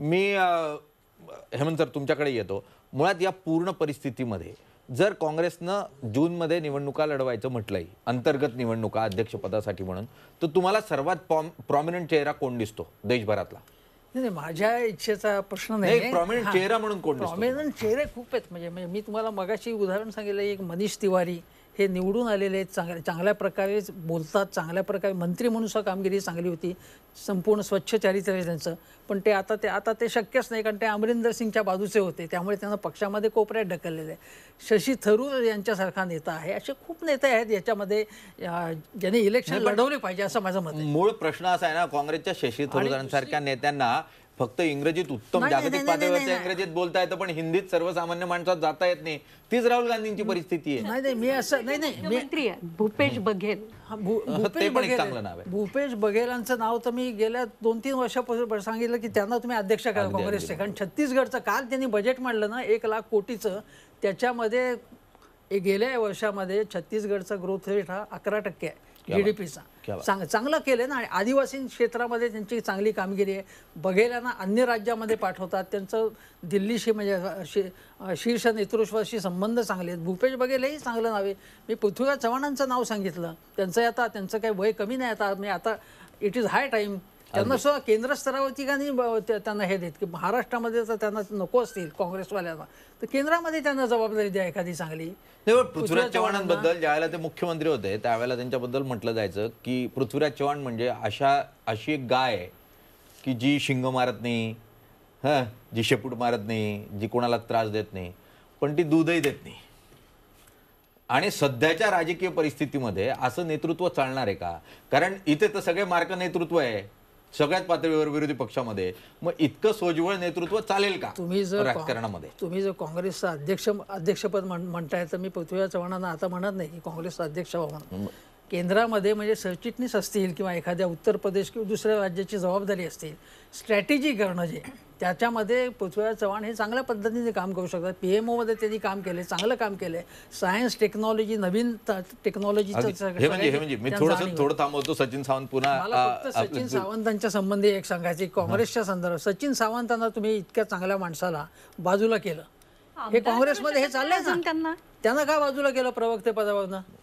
मी Hemant sir तुमच्याकडे येतो मुळात या पूर्ण परिस्थितीमध्ये जर काँग्रेसनं जूनमध्ये निवडणुका लढवायचं म्हटलंय अंतर्गत निवडणुका अध्यक्षपदासाठी म्हणून तर तुम्हाला सर्वात प्रॉमिनंट चेहरा कोण दिसतो देशभरातला नाही माझ्या इच्छेचा प्रश्न नाही प्रॉमिनंट चेहरा म्हणून कोण प्रॉमिनंट चेहरे खूप आहेत म्हणजे मी तुम्हाला मगाशी उदाहरण सांगितलं एक मनीष तिवारी हे निवडून आलेले चांगल्या चांगल्या प्रकारे बोलतात चांगल्या प्रकारे मंत्री म्हणून सुद्धा कामगिरी चांगली होती संपूर्ण स्वच्छ चारित्र्य आहे त्यांचं पण ते आता ते आता ते शक्यच नाही कारण ते अमरिंदर सिंगच्या बाजूचे होते त्यामुळे त्यांना पक्षामध्ये कोपऱ्यात ढकललेले आहे शशी थरूर यांच्यासारखा नेता आहे असे खूप नेते आहेत याच्यामध्ये ज्यांनी इलेक्शन लढवले पाहिजे असं माझं मत मूळ प्रश्न असा आहे ना काँग्रेसच्या शशी थरूर यांसारख्या नेत्यांना फक्त इंग्रजीत उत्तम जागतिक पातळीवरच्या इंग्रजीत बोलता येतं पण हिंदीत सर्वसामान्य माणसात जाता येत नाही तीच राहुल गांधींची परिस्थिती आहे नाही नाही मी असं नाही नाही भूपेश बघेल पण एक चांगलं नाव भूपेश बघेलांचं नाव तर मी गेल्या दोन तीन वर्षापासून सांगितलं की त्यांना तुम्ही अध्यक्ष करा काँग्रेसचे कारण छत्तीसगडचं काल त्यांनी बजेट मांडलं ना एक लाख कोटीचं त्याच्यामध्ये गेल्या वर्षामध्ये छत्तीसगडचा ग्रोथ रेट हा अकरा टक्के आहे जी डी पीचा चांग चांगलं केलं ना आणि आदिवासी क्षेत्रामध्ये त्यांची चांगली कामगिरी आहे बघेल्यांना अन्य राज्यामध्ये पाठवतात त्यांचं दिल्लीशी म्हणजे शीर्ष नेतृत्वाशी संबंध चांगले आहेत भूपेश बघेलही चांगलं नाव आहे मी पृथ्वीराज चव्हाणांचं नाव सांगितलं त्यांचं आता त्यांचं काही वय कमी नाही आता मी आता इट इज हाय टाईम त्यांना सुद्धा केंद्र स्तरावरती का नाही त्यांना हे देत की महाराष्ट्रामध्ये जर त्यांना नको असतील काँग्रेसवाल्यांना तर केंद्रामध्ये त्यांना जबाबदारी द्या एखादी चांगली पृथ्वीराज चव्हाणांबद्दल ज्यावेळेला ते मुख्यमंत्री होते त्यावेळेला त्यांच्याबद्दल म्हटलं जायचं की पृथ्वीराज चव्हाण म्हणजे अशा अशी एक गाय की जी शिंग मारत नाही हां जी शेपूट मारत नाही जी कोणाला त्रास देत नाही पण ती दूधही देत नाही आणि सध्याच्या राजकीय परिस्थितीमध्ये असं नेतृत्व चालणार आहे का कारण इथे तर सगळे मार्क नेतृत्व आहे सगळ्याच पातळीवर विरोधी पक्षामध्ये मग इतकं सोज्वळ नेतृत्व चालेल का तुम्ही जर राजकारणामध्ये तुम्ही जर काँग्रेसचा अध्यक्ष अध्यक्षपद म्हणताय तर मी पृथ्वीराज चव्हाणांना आता म्हणत नाही की काँग्रेसचा अध्यक्ष व्हावा केंद्रामध्ये म्हणजे सरचिटणीस असतील किंवा एखाद्या उत्तर प्रदेश किंवा दुसऱ्या राज्याची जबाबदारी असतील स्ट्रॅटेजी करणं जे त्याच्यामध्ये पृथ्वीराज चव्हाण हे चांगल्या पद्धतीने काम करू शकतात पी एम ओमध्ये त्यांनी काम केले चांगलं काम केलं सायन्स टेक्नॉलॉजी नवीन टेक्नॉलॉजी म्हणजे, म्हणजे, मी थोडं थोडं थांबवतो सचिन सावंत पुन्हा सचिन सावंतांच्या संबंधी एक सांगायचे काँग्रेसच्या संदर्भात सचिन सावंतांना तुम्ही इतक्या चांगल्या माणसाला बाजूला केलं हे काँग्रेसमध्ये हे चाललंय त्यांना त्यांना का बाजूला केलं प्रवक्ते पदावरनं